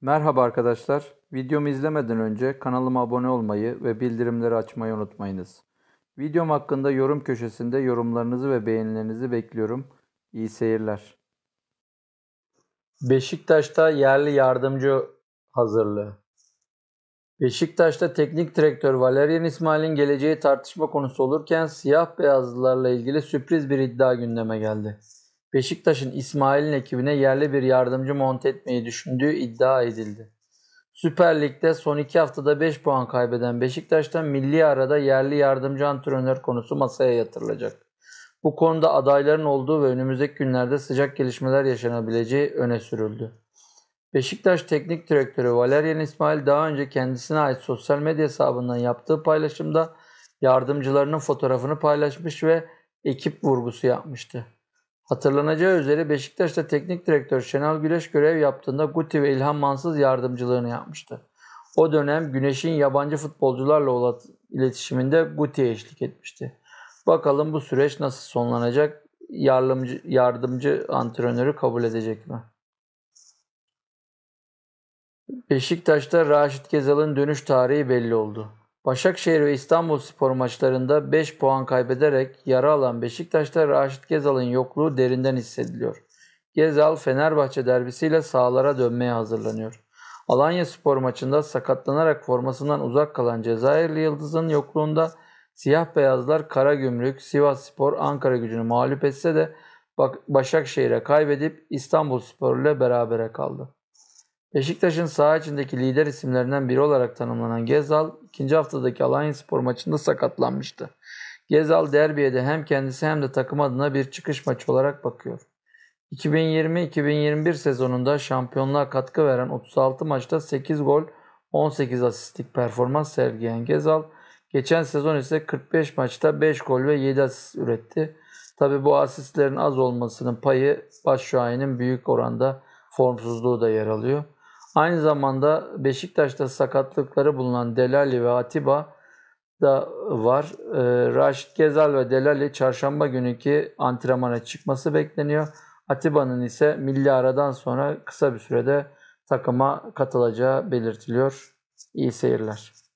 Merhaba arkadaşlar. Videomu izlemeden önce kanalıma abone olmayı ve bildirimleri açmayı unutmayınız. Videom hakkında yorum köşesinde yorumlarınızı ve beğenilerinizi bekliyorum. İyi seyirler. Beşiktaş'ta yerli yardımcı hazırlığı. Beşiktaş'ta teknik direktör Valerian İsmail'in geleceği tartışma konusu olurken siyah beyazlılarla ilgili sürpriz bir iddia gündeme geldi. Beşiktaş'ın İsmail'in ekibine yerli bir yardımcı monte etmeyi düşündüğü iddia edildi. Süper Lig'de son 2 haftada 5 puan kaybeden Beşiktaş'tan milli arada yerli yardımcı antrenör konusu masaya yatırılacak. Bu konuda adayların olduğu ve önümüzdeki günlerde sıcak gelişmeler yaşanabileceği öne sürüldü. Beşiktaş Teknik Direktörü Valerian İsmail daha önce kendisine ait sosyal medya hesabından yaptığı paylaşımda yardımcılarının fotoğrafını paylaşmış ve ekip vurgusu yapmıştı. Hatırlanacağı üzere Beşiktaş'ta teknik direktör Şenol Güneş görev yaptığında Guti ve İlhan Mansız yardımcılığını yapmıştı. O dönem Güneş'in yabancı futbolcularla olan iletişiminde Guti'ye eşlik etmişti. Bakalım bu süreç nasıl sonlanacak? Yardımcı, yardımcı antrenörü kabul edecek mi? Beşiktaş'ta Raşit Gezal'ın dönüş tarihi belli oldu. Başakşehir ve İstanbul Spor maçlarında 5 puan kaybederek yara alan Beşiktaş'ta Raşit Gezal'ın yokluğu derinden hissediliyor. Gezal Fenerbahçe derbisiyle sahalara dönmeye hazırlanıyor. Alanya Spor maçında sakatlanarak formasından uzak kalan Cezayirli Yıldız'ın yokluğunda siyah beyazlar Kara Gümrük, Sivas Spor, Ankara gücünü mağlup etse de Başakşehir'e kaybedip İstanbul Spor ile berabere kaldı. Beşiktaş'ın saha içindeki lider isimlerinden biri olarak tanımlanan Gezal, ikinci haftadaki Alanya Spor maçında sakatlanmıştı. Gezal derbiye de hem kendisi hem de takım adına bir çıkış maçı olarak bakıyor. 2020-2021 sezonunda şampiyonluğa katkı veren 36 maçta 8 gol, 18 asistlik performans sergileyen Gezal, geçen sezon ise 45 maçta 5 gol ve 7 asist üretti. Tabi bu asistlerin az olmasının payı baş şahinin büyük oranda formsuzluğu da yer alıyor. Aynı zamanda Beşiktaş'ta sakatlıkları bulunan Delali ve Atiba da var. Ee, Raşit Gezal ve Delali çarşamba günkü antrenmana çıkması bekleniyor. Atiba'nın ise milli aradan sonra kısa bir sürede takıma katılacağı belirtiliyor. İyi seyirler.